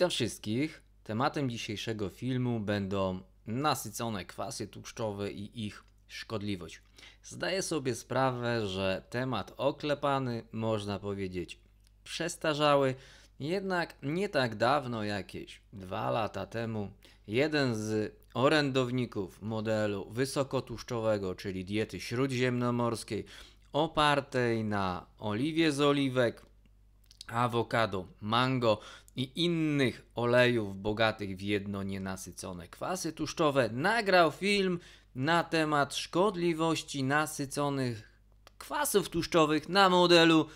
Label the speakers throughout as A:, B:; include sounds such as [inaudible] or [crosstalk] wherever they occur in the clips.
A: Witam wszystkich. Tematem dzisiejszego filmu będą nasycone kwasy tłuszczowe i ich szkodliwość. Zdaję sobie sprawę, że temat oklepany, można powiedzieć przestarzały, jednak nie tak dawno, jakieś dwa lata temu, jeden z orędowników modelu wysokotłuszczowego, czyli diety śródziemnomorskiej, opartej na oliwie z oliwek, awokado, mango i innych olejów bogatych w jedno nienasycone kwasy tłuszczowe nagrał film na temat szkodliwości nasyconych kwasów tłuszczowych na modelu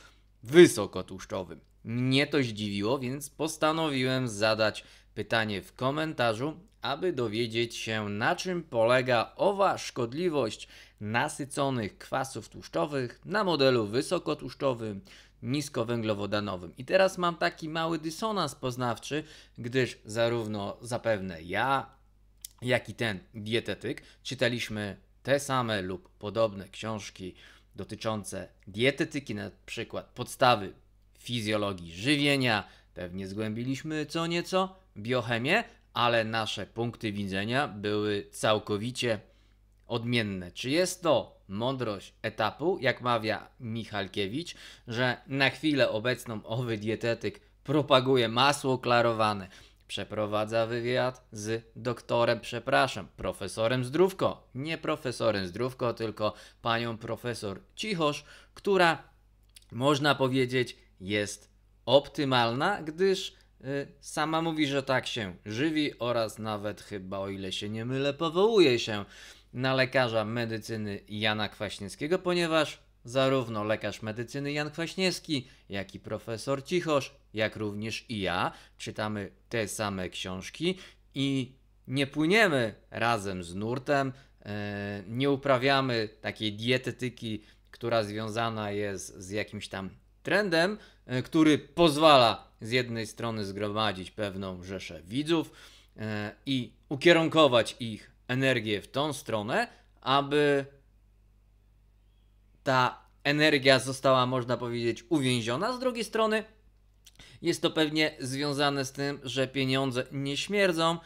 A: wysokotłuszczowym. Mnie to zdziwiło, więc postanowiłem zadać pytanie w komentarzu, aby dowiedzieć się, na czym polega owa szkodliwość nasyconych kwasów tłuszczowych na modelu wysokotłuszczowym, niskowęglowodanowym. I teraz mam taki mały dysonans poznawczy, gdyż zarówno zapewne ja, jak i ten dietetyk czytaliśmy te same lub podobne książki dotyczące dietetyki, na przykład podstawy fizjologii żywienia, pewnie zgłębiliśmy co nieco biochemię, ale nasze punkty widzenia były całkowicie odmienne. Czy jest to mądrość etapu, jak mawia Michalkiewicz, że na chwilę obecną owy dietetyk propaguje masło klarowane. Przeprowadza wywiad z doktorem, przepraszam, profesorem Zdrówko. Nie profesorem Zdrówko, tylko panią profesor Cichosz, która można powiedzieć jest optymalna, gdyż y, sama mówi, że tak się żywi oraz nawet chyba, o ile się nie mylę, powołuje się na lekarza medycyny Jana Kwaśniewskiego, ponieważ zarówno lekarz medycyny Jan Kwaśniewski, jak i profesor Cichosz, jak również i ja czytamy te same książki i nie płyniemy razem z nurtem, e, nie uprawiamy takiej dietetyki, która związana jest z jakimś tam trendem, e, który pozwala z jednej strony zgromadzić pewną rzeszę widzów e, i ukierunkować ich energię w tą stronę, aby ta energia została, można powiedzieć, uwięziona. Z drugiej strony jest to pewnie związane z tym, że pieniądze nie śmierdzą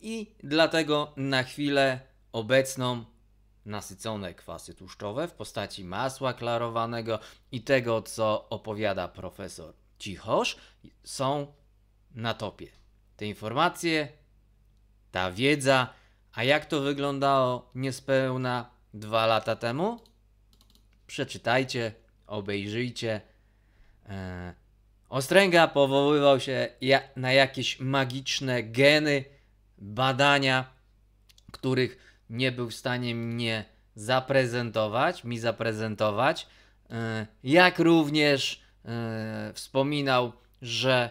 A: i dlatego na chwilę obecną nasycone kwasy tłuszczowe w postaci masła klarowanego i tego, co opowiada profesor Cichosz, są na topie. Te informacje ta wiedza, a jak to wyglądało niespełna dwa lata temu? Przeczytajcie, obejrzyjcie. E, Ostręga powoływał się na jakieś magiczne geny, badania, których nie był w stanie mnie zaprezentować, mi zaprezentować. E, jak również e, wspominał, że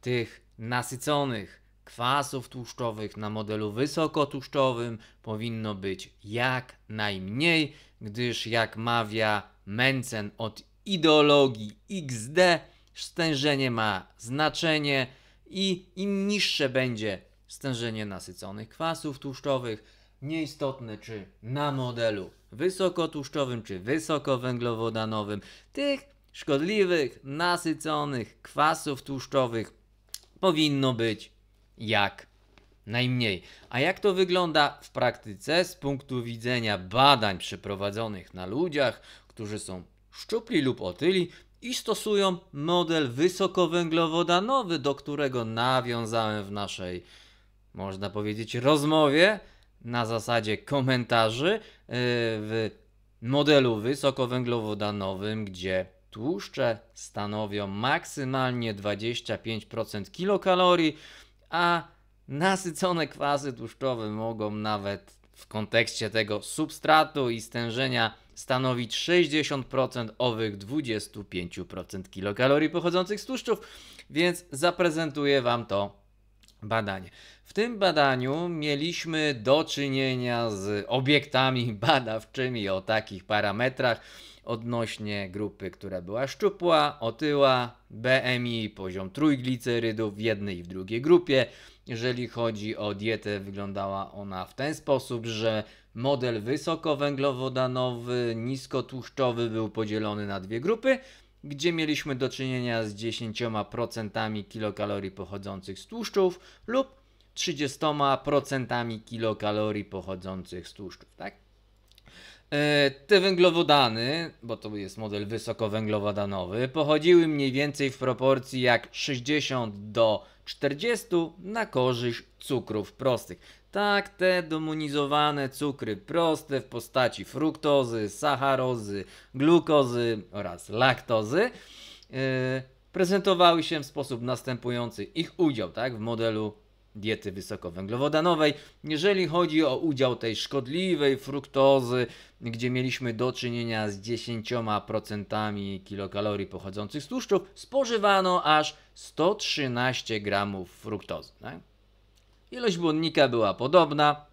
A: tych nasyconych kwasów tłuszczowych na modelu wysokotłuszczowym powinno być jak najmniej, gdyż jak mawia Mencen od ideologii XD, stężenie ma znaczenie i im niższe będzie stężenie nasyconych kwasów tłuszczowych, nieistotne czy na modelu wysokotłuszczowym czy wysokowęglowodanowym, tych szkodliwych, nasyconych kwasów tłuszczowych powinno być jak najmniej. A jak to wygląda w praktyce z punktu widzenia badań przeprowadzonych na ludziach, którzy są szczupli lub otyli i stosują model wysokowęglowodanowy, do którego nawiązałem w naszej, można powiedzieć, rozmowie na zasadzie komentarzy y, w modelu wysokowęglowodanowym, gdzie tłuszcze stanowią maksymalnie 25% kilokalorii, a nasycone kwasy tłuszczowe mogą nawet w kontekście tego substratu i stężenia stanowić 60% owych 25% kilokalorii pochodzących z tłuszczów, więc zaprezentuję Wam to badanie. W tym badaniu mieliśmy do czynienia z obiektami [laughs] badawczymi o takich parametrach, odnośnie grupy, która była szczupła, otyła, BMI, poziom trójglicerydów w jednej i w drugiej grupie. Jeżeli chodzi o dietę, wyglądała ona w ten sposób, że model wysokowęglowodanowy, niskotłuszczowy był podzielony na dwie grupy, gdzie mieliśmy do czynienia z 10% kilokalorii pochodzących z tłuszczów lub 30% kilokalorii pochodzących z tłuszczów, tak? E, te węglowodany, bo to jest model wysokowęglowodanowy, pochodziły mniej więcej w proporcji jak 60 do 40 na korzyść cukrów prostych. Tak, te demonizowane cukry proste w postaci fruktozy, sacharozy, glukozy oraz laktozy yy, prezentowały się w sposób następujący ich udział tak, w modelu diety wysokowęglowodanowej. Jeżeli chodzi o udział tej szkodliwej fruktozy, gdzie mieliśmy do czynienia z 10% kilokalorii pochodzących z tłuszczów, spożywano aż 113 gramów fruktozy. Tak? Ilość błonnika była podobna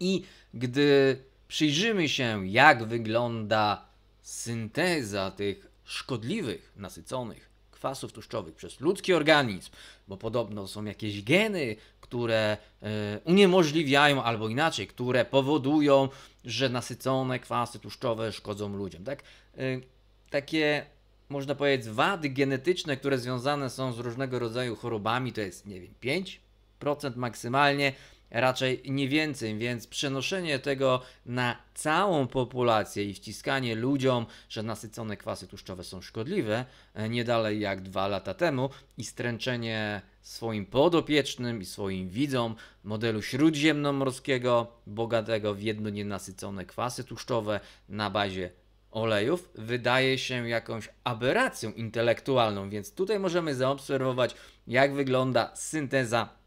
A: i gdy przyjrzymy się, jak wygląda synteza tych szkodliwych, nasyconych kwasów tłuszczowych przez ludzki organizm, bo podobno są jakieś geny, które e, uniemożliwiają, albo inaczej, które powodują, że nasycone kwasy tłuszczowe szkodzą ludziom. Tak? E, takie można powiedzieć, wady genetyczne, które związane są z różnego rodzaju chorobami, to jest, nie wiem, 5% maksymalnie, raczej nie więcej, więc przenoszenie tego na całą populację i wciskanie ludziom, że nasycone kwasy tłuszczowe są szkodliwe, e, nie dalej jak dwa lata temu i stręczenie swoim podopiecznym i swoim widzom modelu śródziemnomorskiego, bogatego w jedno nienasycone kwasy tłuszczowe na bazie olejów wydaje się jakąś aberracją intelektualną, więc tutaj możemy zaobserwować, jak wygląda synteza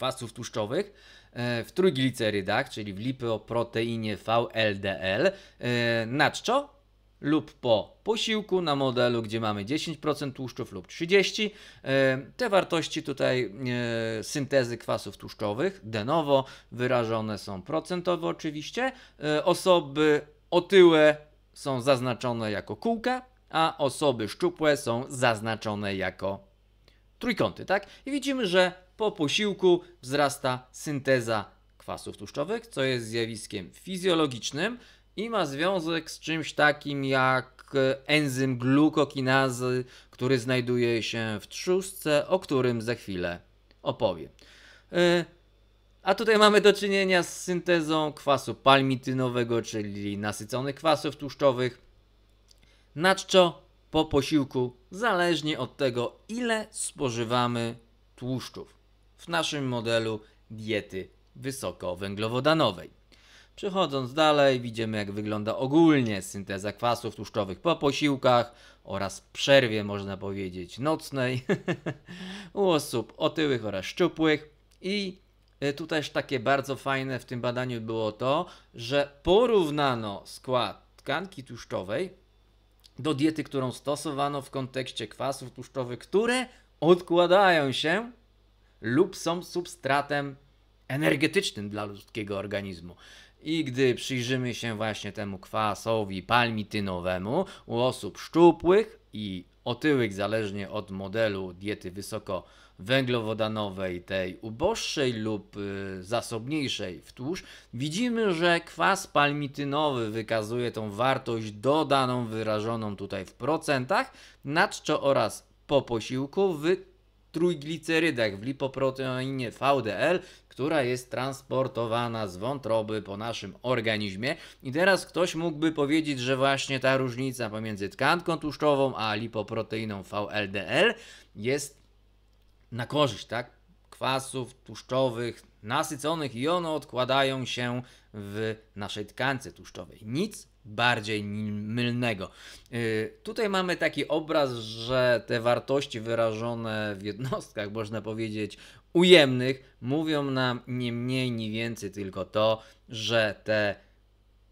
A: kwasów tłuszczowych e, w trójglicerydach, tak? czyli w lipoproteinie VLDL, e, na czczo lub po posiłku na modelu, gdzie mamy 10% tłuszczów lub 30%. E, te wartości tutaj syntezy kwasów tłuszczowych denowo wyrażone są procentowo oczywiście. Osoby otyłe są zaznaczone jako kółka, a osoby szczupłe są zaznaczone jako trójkąty, tak? I widzimy, że po posiłku wzrasta synteza kwasów tłuszczowych, co jest zjawiskiem fizjologicznym i ma związek z czymś takim jak enzym glukokinazy, który znajduje się w trzustce, o którym za chwilę opowiem. E, a tutaj mamy do czynienia z syntezą kwasu palmitynowego, czyli nasyconych kwasów tłuszczowych. Nadczo po posiłku, zależnie od tego, ile spożywamy tłuszczów w naszym modelu diety wysokowęglowodanowej. Przechodząc dalej, widzimy jak wygląda ogólnie synteza kwasów tłuszczowych po posiłkach oraz przerwie, można powiedzieć, nocnej [laughs] u osób otyłych oraz szczupłych. I e, tutaj też takie bardzo fajne w tym badaniu było to, że porównano skład tkanki tłuszczowej do diety, którą stosowano w kontekście kwasów tłuszczowych, które odkładają się lub są substratem energetycznym dla ludzkiego organizmu. I gdy przyjrzymy się właśnie temu kwasowi palmitynowemu u osób szczupłych i otyłych, zależnie od modelu diety wysokowęglowodanowej, tej uboższej lub y, zasobniejszej w tłuszcz, widzimy, że kwas palmitynowy wykazuje tą wartość dodaną wyrażoną tutaj w procentach na oraz po posiłku w trójglicerydach w lipoproteinie VDL, która jest transportowana z wątroby po naszym organizmie. I teraz ktoś mógłby powiedzieć, że właśnie ta różnica pomiędzy tkanką tłuszczową a lipoproteiną VLDL jest na korzyść, tak? Kwasów tłuszczowych nasyconych i one odkładają się w naszej tkance tłuszczowej. Nic bardziej mylnego. Y, tutaj mamy taki obraz, że te wartości wyrażone w jednostkach, [laughs] można powiedzieć, ujemnych, mówią nam nie mniej, nie więcej, tylko to, że te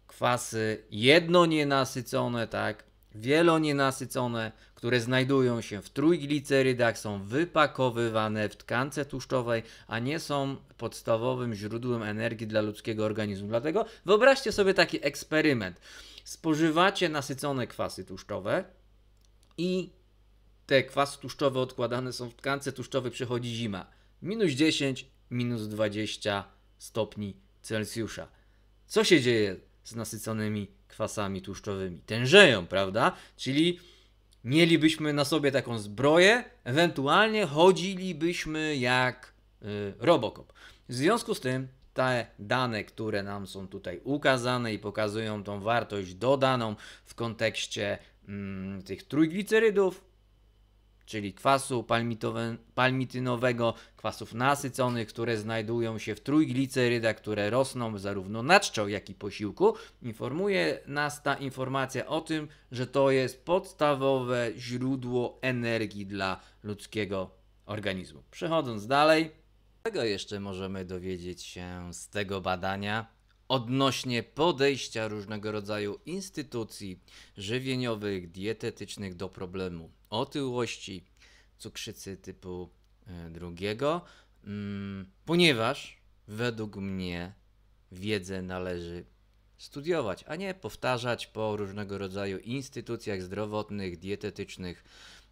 A: kwasy jedno nienasycone, tak, Wielonienasycone, które znajdują się w trójglicerydach, są wypakowywane w tkance tłuszczowej, a nie są podstawowym źródłem energii dla ludzkiego organizmu. Dlatego wyobraźcie sobie taki eksperyment. Spożywacie nasycone kwasy tłuszczowe i te kwasy tłuszczowe odkładane są w tkance tłuszczowej, przychodzi zima. Minus 10, minus 20 stopni Celsjusza. Co się dzieje z nasyconymi kwasami tłuszczowymi. Tężeją, prawda? Czyli mielibyśmy na sobie taką zbroję, ewentualnie chodzilibyśmy jak y, Robocop. W związku z tym te dane, które nam są tutaj ukazane i pokazują tą wartość dodaną w kontekście mm, tych trójglicerydów, czyli kwasu palmitynowego, kwasów nasyconych, które znajdują się w trójglicerydach, które rosną zarówno na czczo, jak i posiłku. Informuje nas ta informacja o tym, że to jest podstawowe źródło energii dla ludzkiego organizmu. Przechodząc dalej, czego jeszcze możemy dowiedzieć się z tego badania? odnośnie podejścia różnego rodzaju instytucji żywieniowych, dietetycznych do problemu otyłości cukrzycy typu e, drugiego, mm, ponieważ według mnie wiedzę należy studiować, a nie powtarzać po różnego rodzaju instytucjach zdrowotnych, dietetycznych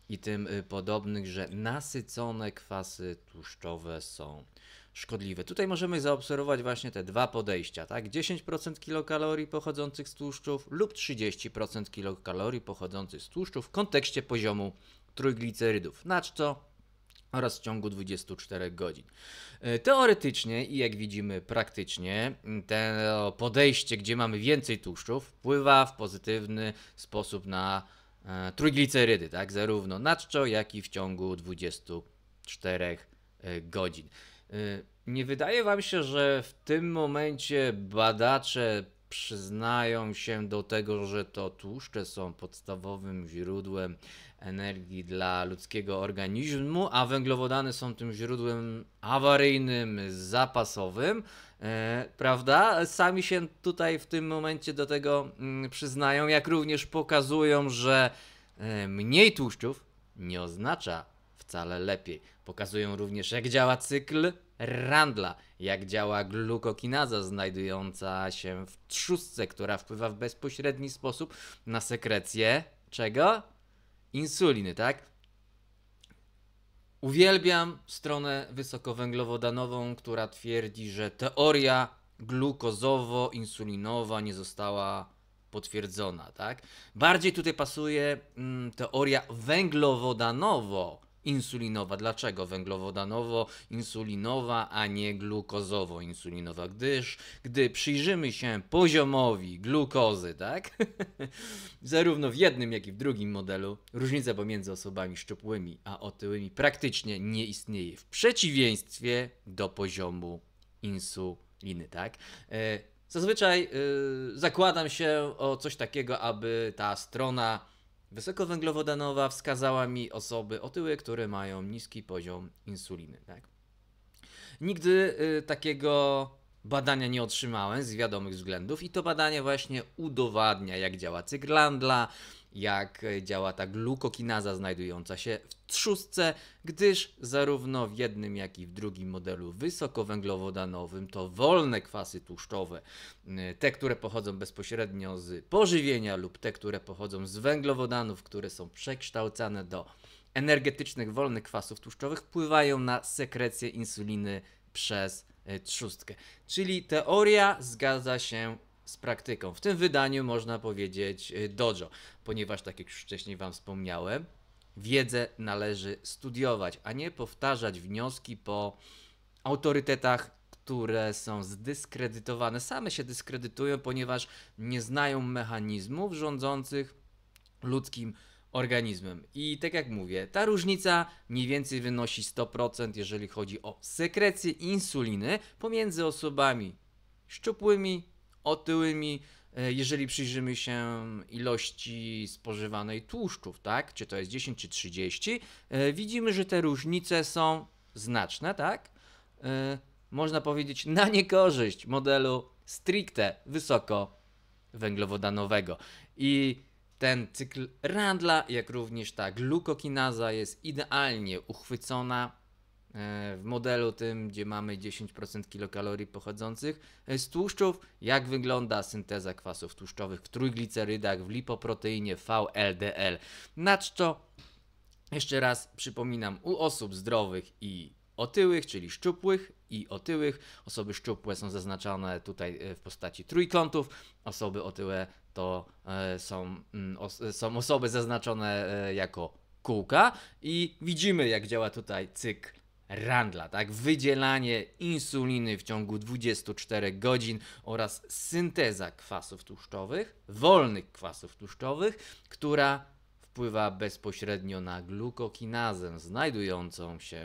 A: i tym y, podobnych, że nasycone kwasy tłuszczowe są szkodliwe. Tutaj możemy zaobserwować właśnie te dwa podejścia, tak? 10% kilokalorii pochodzących z tłuszczów lub 30% kilokalorii pochodzących z tłuszczów w kontekście poziomu trójglicerydów. Na co oraz w ciągu 24 godzin. E, teoretycznie i jak widzimy praktycznie, to podejście, gdzie mamy więcej tłuszczów, wpływa w pozytywny sposób na e, trójglicerydy, tak? Zarówno na czczo, jak i w ciągu 24 e, godzin. Y, nie wydaje wam się, że w tym momencie badacze przyznają się do tego, że to tłuszcze są podstawowym źródłem energii dla ludzkiego organizmu, a węglowodany są tym źródłem awaryjnym, zapasowym, y, prawda? Sami się tutaj w tym momencie do tego mm, przyznają, jak również pokazują, że y, mniej tłuszczów nie oznacza wcale lepiej. Pokazują również, jak działa cykl Randla, jak działa glukokinaza znajdująca się w trzustce, która wpływa w bezpośredni sposób na sekrecję czego? Insuliny, tak? Uwielbiam stronę wysokowęglowodanową, która twierdzi, że teoria glukozowo-insulinowa nie została potwierdzona, tak? Bardziej tutaj pasuje mm, teoria węglowodanowo insulinowa. Dlaczego węglowodanowo-insulinowa, a nie glukozowo-insulinowa? Gdyż, gdy przyjrzymy się poziomowi glukozy, tak? [laughs] Zarówno w jednym, jak i w drugim modelu, różnica pomiędzy osobami szczupłymi a otyłymi praktycznie nie istnieje, w przeciwieństwie do poziomu insuliny, tak? E, zazwyczaj yy, zakładam się o coś takiego, aby ta strona wysokowęglowodanowa wskazała mi osoby otyłe, które mają niski poziom insuliny. Tak? Nigdy y, takiego badania nie otrzymałem z wiadomych względów i to badanie właśnie udowadnia, jak działa cyklandla, jak y, działa ta glukokinaza znajdująca się w trzustce, gdyż zarówno w jednym, jak i w drugim modelu wysokowęglowodanowym to wolne kwasy tłuszczowe, y, te, które pochodzą bezpośrednio z pożywienia lub te, które pochodzą z węglowodanów, które są przekształcane do energetycznych wolnych kwasów tłuszczowych, wpływają na sekrecję insuliny przez y, trzustkę. Czyli teoria zgadza się z praktyką. W tym wydaniu można powiedzieć y, dojo, ponieważ tak jak już wcześniej Wam wspomniałem, wiedzę należy studiować, a nie powtarzać wnioski po autorytetach, które są zdyskredytowane. Same się dyskredytują, ponieważ nie znają mechanizmów rządzących ludzkim organizmem. I tak jak mówię, ta różnica mniej więcej wynosi 100%, jeżeli chodzi o sekrecję insuliny pomiędzy osobami szczupłymi, otyłymi, E, jeżeli przyjrzymy się ilości spożywanej tłuszczów, tak, czy to jest 10 czy 30, e, widzimy, że te różnice są znaczne, tak? E, można powiedzieć na niekorzyść modelu stricte wysoko węglowodanowego. I ten cykl Randla, jak również ta glukokinaza jest idealnie uchwycona E, w modelu tym, gdzie mamy 10% kilokalorii pochodzących e, z tłuszczów, jak wygląda synteza kwasów tłuszczowych w trójglicerydach, w lipoproteinie VLDL. Na jeszcze raz przypominam, u osób zdrowych i otyłych, czyli szczupłych i otyłych. Osoby szczupłe są zaznaczone tutaj e, w postaci trójkątów, osoby otyłe to są, mm, są osoby zaznaczone jako kółka i widzimy jak działa tutaj cykl Randla, tak? Wydzielanie insuliny w ciągu 24 godzin oraz synteza kwasów tłuszczowych, wolnych kwasów tłuszczowych, która wpływa bezpośrednio na glukokinazę znajdującą się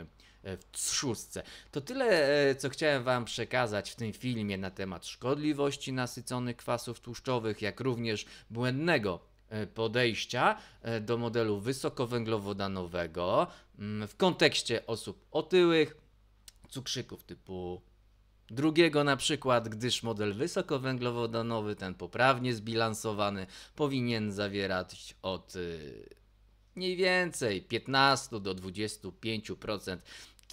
A: e, w trzustce. To tyle, e, co chciałem Wam przekazać w tym filmie na temat szkodliwości nasyconych kwasów tłuszczowych, jak również błędnego E, podejścia e, do modelu wysokowęglowodanowego mm, w kontekście osób otyłych, cukrzyków typu drugiego na przykład, gdyż model wysokowęglowodanowy, ten poprawnie zbilansowany, powinien zawierać od y, mniej więcej 15 do 25%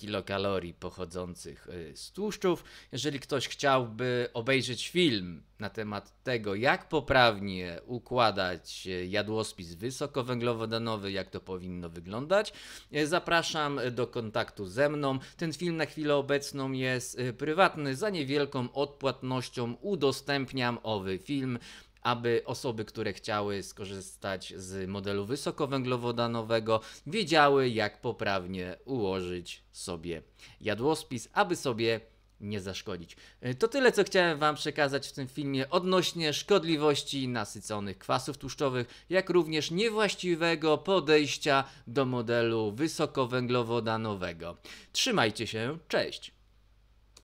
A: kilokalorii pochodzących y, z tłuszczów. Jeżeli ktoś chciałby obejrzeć film na temat tego, jak poprawnie układać y, jadłospis wysokowęglowodanowy, jak to powinno wyglądać, y, zapraszam do kontaktu ze mną. Ten film na chwilę obecną jest prywatny, za niewielką odpłatnością udostępniam owy film aby osoby, które chciały skorzystać z modelu wysokowęglowodanowego, wiedziały, jak poprawnie ułożyć sobie jadłospis, aby sobie nie zaszkodzić. Y, to tyle, co chciałem Wam przekazać w tym filmie odnośnie szkodliwości nasyconych kwasów tłuszczowych, jak również niewłaściwego podejścia do modelu wysokowęglowodanowego. Trzymajcie się, cześć!